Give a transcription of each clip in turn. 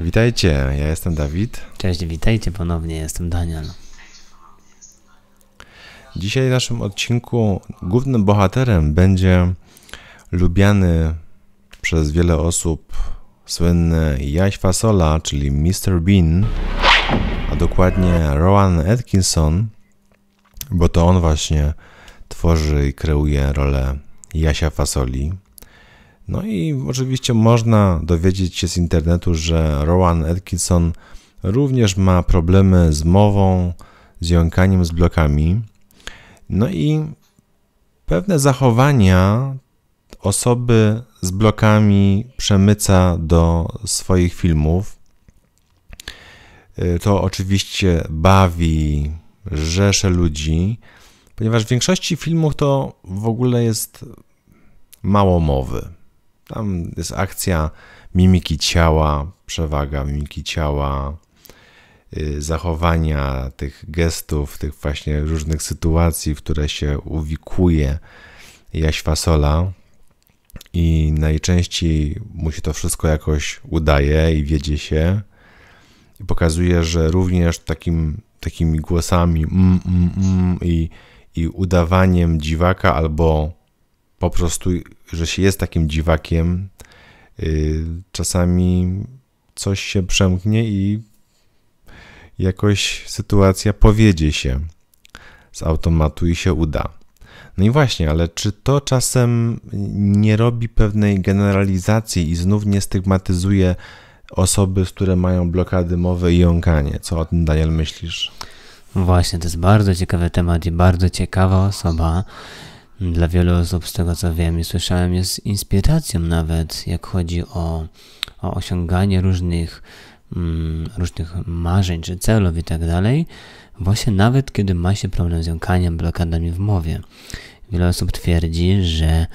Witajcie, ja jestem Dawid. Cześć, witajcie ponownie, jestem Daniel. Dzisiaj w naszym odcinku głównym bohaterem będzie lubiany przez wiele osób słynny Jaś Fasola, czyli Mr. Bean, a dokładnie Rowan Atkinson, bo to on właśnie tworzy i kreuje rolę Jasia Fasoli, no i oczywiście można dowiedzieć się z internetu, że Rowan Atkinson również ma problemy z mową, z jąkaniem, z blokami. No i pewne zachowania osoby z blokami przemyca do swoich filmów. Y, to oczywiście bawi rzesze ludzi, ponieważ w większości filmów to w ogóle jest mało mowy. Tam jest akcja mimiki ciała, przewaga mimiki ciała, y, zachowania tych gestów, tych właśnie różnych sytuacji, w które się uwikuje jaś fasola i najczęściej mu się to wszystko jakoś udaje i wiedzie się i pokazuje, że również takim, takimi głosami mm, mm, mm i, i udawaniem dziwaka albo po prostu że się jest takim dziwakiem, y, czasami coś się przemknie i jakoś sytuacja powiedzie się z automatu i się uda. No i właśnie, ale czy to czasem nie robi pewnej generalizacji i znów nie stygmatyzuje osoby, które mają blokady mowy i jąkanie? Co o tym, Daniel, myślisz? No właśnie, to jest bardzo ciekawy temat i bardzo ciekawa osoba dla wielu osób, z tego co wiem i słyszałem, jest inspiracją nawet, jak chodzi o, o osiąganie różnych, mm, różnych marzeń czy celów i tak dalej, właśnie nawet kiedy ma się problem z jąkaniem, blokadami w mowie. Wiele osób twierdzi, że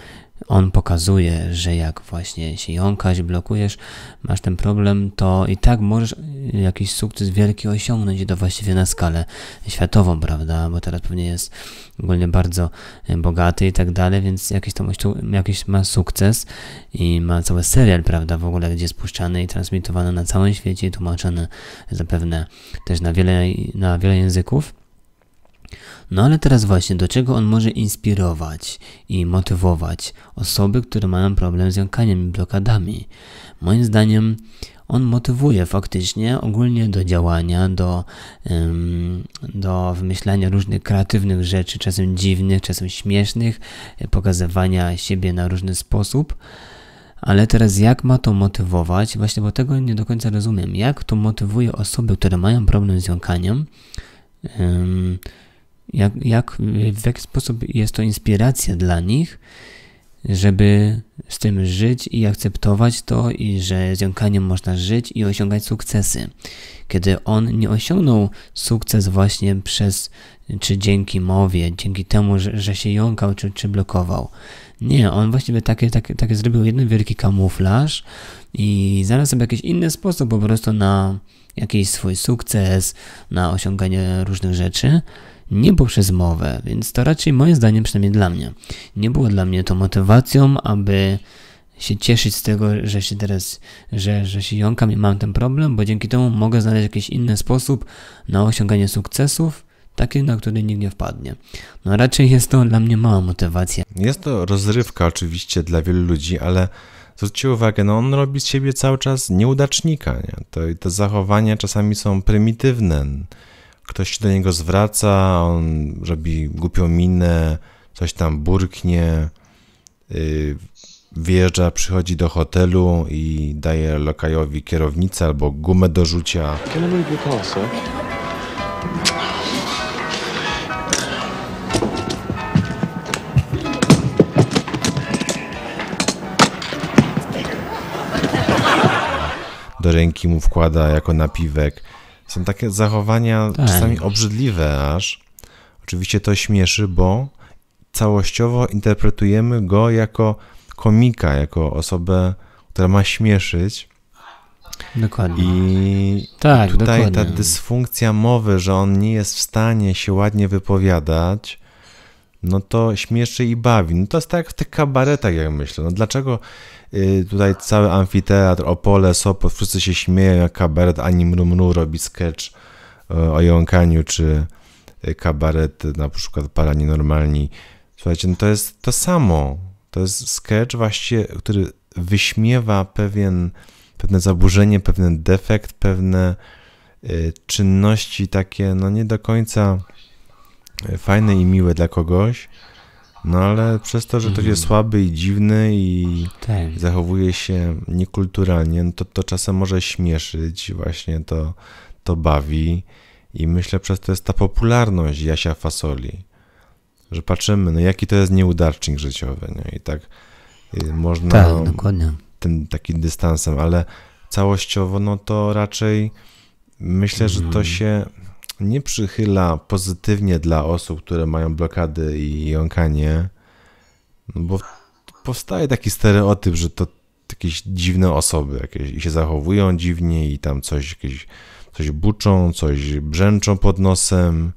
on pokazuje, że jak właśnie się jąkasz, blokujesz, masz ten problem, to i tak możesz jakiś sukces wielki osiągnąć i to właściwie na skalę światową, prawda? Bo teraz pewnie jest ogólnie bardzo e, bogaty i tak dalej, więc jakiś tam jakiś ma sukces i ma cały serial, prawda? W ogóle, gdzie jest puszczany i transmitowany na całym świecie i tłumaczony zapewne też na wiele, na wiele języków. No ale teraz właśnie, do czego on może inspirować i motywować osoby, które mają problem z jąkaniem blokadami? Moim zdaniem on motywuje faktycznie ogólnie do działania, do, ym, do wymyślania różnych kreatywnych rzeczy, czasem dziwnych, czasem śmiesznych, pokazywania siebie na różny sposób. Ale teraz jak ma to motywować? Właśnie, bo tego nie do końca rozumiem. Jak to motywuje osoby, które mają problem z jąkaniem? Ym, jak, jak, w jaki sposób jest to inspiracja dla nich, żeby z tym żyć i akceptować to, i że z jąkaniem można żyć i osiągać sukcesy. Kiedy on nie osiągnął sukces właśnie przez, czy dzięki mowie, dzięki temu, że, że się jąkał, czy, czy blokował. Nie, on właściwie takie, takie, takie zrobił jeden wielki kamuflaż i znalazł sobie jakiś inny sposób po prostu na jakiś swój sukces, na osiąganie różnych rzeczy nie było przez mowę, więc to raczej moje zdanie przynajmniej dla mnie, nie było dla mnie to motywacją, aby się cieszyć z tego, że się teraz, że, że się jąkam i mam ten problem, bo dzięki temu mogę znaleźć jakiś inny sposób na osiąganie sukcesów, taki, na który nikt nie wpadnie. No raczej jest to dla mnie mała motywacja. Jest to rozrywka oczywiście dla wielu ludzi, ale zwróćcie uwagę, no on robi z siebie cały czas nieudacznika, nie? To, te zachowania czasami są prymitywne, ktoś się do niego zwraca, on robi głupią minę, coś tam burknie, yy, wyjeżdża, przychodzi do hotelu i daje lokajowi kierownicę albo gumę do rzucia. Do ręki mu wkłada jako napiwek są takie zachowania tak. czasami obrzydliwe aż. Oczywiście to śmieszy, bo całościowo interpretujemy go jako komika, jako osobę, która ma śmieszyć. Dokładnie. I tak, tutaj dokładnie. ta dysfunkcja mowy, że on nie jest w stanie się ładnie wypowiadać, no to śmieszy i bawi. No to jest tak jak w tych kabaretach, jak myślę. No dlaczego Y, tutaj cały amfiteatr, Opole, Sopot, wszyscy się śmieją jak kabaret Mru Mru robi sketch y, o jąkaniu, czy y, kabaret na przykład Para Nienormalni. Słuchajcie, no to jest to samo. To jest sketch właściwie, który wyśmiewa pewien, pewne zaburzenie, pewien defekt, pewne czynności takie, no nie do końca fajne i miłe dla kogoś, no ale przez to, że ktoś jest mhm. słaby i dziwny i zachowuje się niekulturalnie, no to, to czasem może śmieszyć, właśnie to, to bawi. I myślę, przez to jest ta popularność Jasia Fasoli, że patrzymy, no jaki to jest nieudarcznik życiowy, nie? I tak y, można tak, dokładnie. tym takim dystansem, ale całościowo, no to raczej myślę, że to mhm. się nie przychyla pozytywnie dla osób, które mają blokady i jąkanie, no bo powstaje taki stereotyp, że to jakieś dziwne osoby jakieś, i się zachowują dziwnie i tam coś, jakieś, coś buczą, coś brzęczą pod nosem.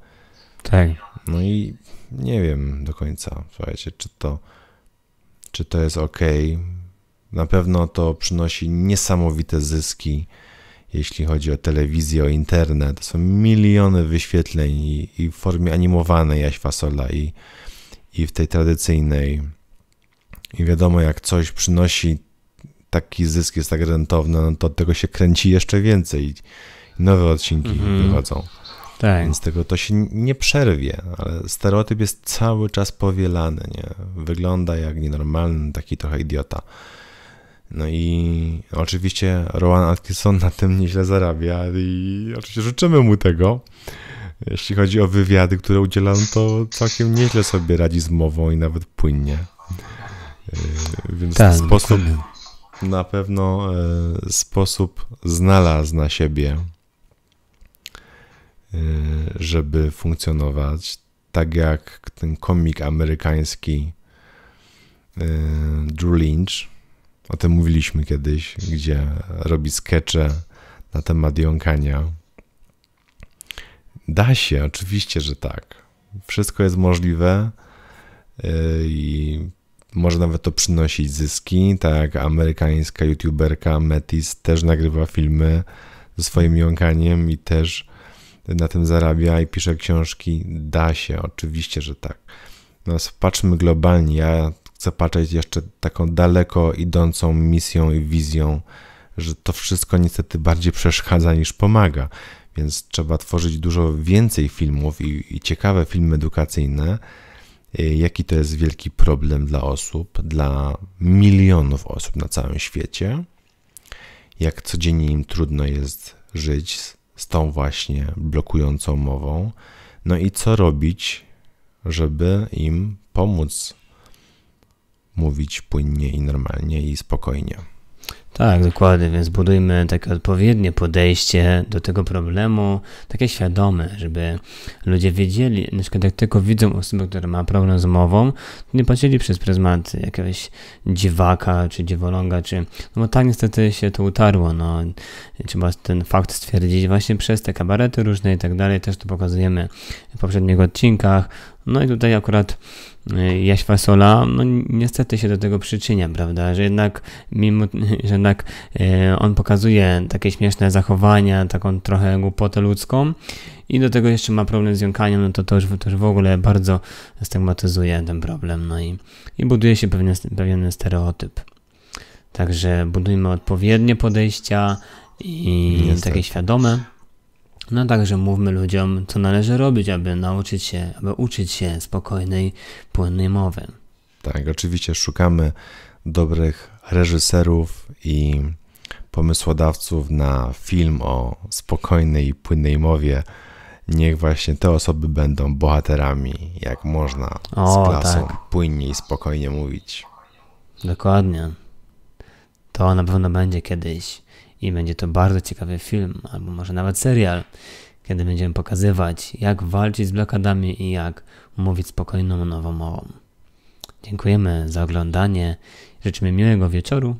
Tak. No i nie wiem do końca, słuchajcie, czy to, czy to jest ok. Na pewno to przynosi niesamowite zyski jeśli chodzi o telewizję, o internet. Są miliony wyświetleń i, i w formie animowanej Jaś Fasola i, i w tej tradycyjnej. I wiadomo, jak coś przynosi taki zysk, jest tak rentowne, no to od tego się kręci jeszcze więcej. Nowe odcinki mhm. wychodzą. Tak. Więc tego to się nie przerwie, ale stereotyp jest cały czas powielany, nie? Wygląda jak nienormalny, taki trochę idiota. No i oczywiście Rowan Atkinson na tym nieźle zarabia i oczywiście życzymy mu tego. Jeśli chodzi o wywiady, które udzielam, to całkiem nieźle sobie radzi z mową i nawet płynnie. E, więc tak, sposób na pewno e, sposób znalazł na siebie, e, żeby funkcjonować. Tak jak ten komik amerykański Drew Lynch, o tym mówiliśmy kiedyś, gdzie robi skecze na temat jąkania. Da się, oczywiście, że tak. Wszystko jest możliwe y, i może nawet to przynosić zyski. Tak, amerykańska youtuberka Metis też nagrywa filmy ze swoim jąkaniem i też na tym zarabia i pisze książki. Da się, oczywiście, że tak. Natomiast patrzmy globalnie. Ja chcę patrzeć jeszcze taką daleko idącą misją i wizją, że to wszystko niestety bardziej przeszkadza niż pomaga. Więc trzeba tworzyć dużo więcej filmów i, i ciekawe filmy edukacyjne, e, jaki to jest wielki problem dla osób, dla milionów osób na całym świecie, jak codziennie im trudno jest żyć z, z tą właśnie blokującą mową, no i co robić, żeby im pomóc mówić płynnie i normalnie i spokojnie. Tak, dokładnie, więc budujmy takie odpowiednie podejście do tego problemu, takie świadome, żeby ludzie wiedzieli, na przykład jak tylko widzą osobę, która ma problem z mową, to nie patrzyli przez pryzmat jakiegoś dziwaka, czy dziewoląga, czy... No bo tak niestety się to utarło, no. Trzeba ten fakt stwierdzić właśnie przez te kabarety różne i tak dalej, też to pokazujemy w poprzednich odcinkach, no i tutaj akurat y, Jaś Fasola, no niestety się do tego przyczynia, prawda, że jednak, mimo, że jednak y, on pokazuje takie śmieszne zachowania, taką trochę głupotę ludzką i do tego jeszcze ma problem z jąkaniem, no to to już, to już w ogóle bardzo stygmatyzuje ten problem, no i, i buduje się pewien, pewien stereotyp. Także budujmy odpowiednie podejścia i niestety. takie świadome. No także mówmy ludziom, co należy robić, aby nauczyć się, aby uczyć się spokojnej, płynnej mowy. Tak, oczywiście szukamy dobrych reżyserów i pomysłodawców na film o spokojnej i płynnej mowie. Niech właśnie te osoby będą bohaterami, jak można o, z klasą tak. płynnie i spokojnie mówić. Dokładnie. To na pewno będzie kiedyś i będzie to bardzo ciekawy film, albo może nawet serial, kiedy będziemy pokazywać, jak walczyć z blokadami i jak mówić spokojną nową mową. Dziękujemy za oglądanie, życzymy miłego wieczoru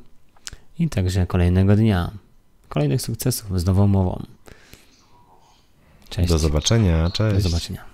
i także kolejnego dnia, kolejnych sukcesów z nową mową. Cześć. Do zobaczenia, cześć. Do zobaczenia.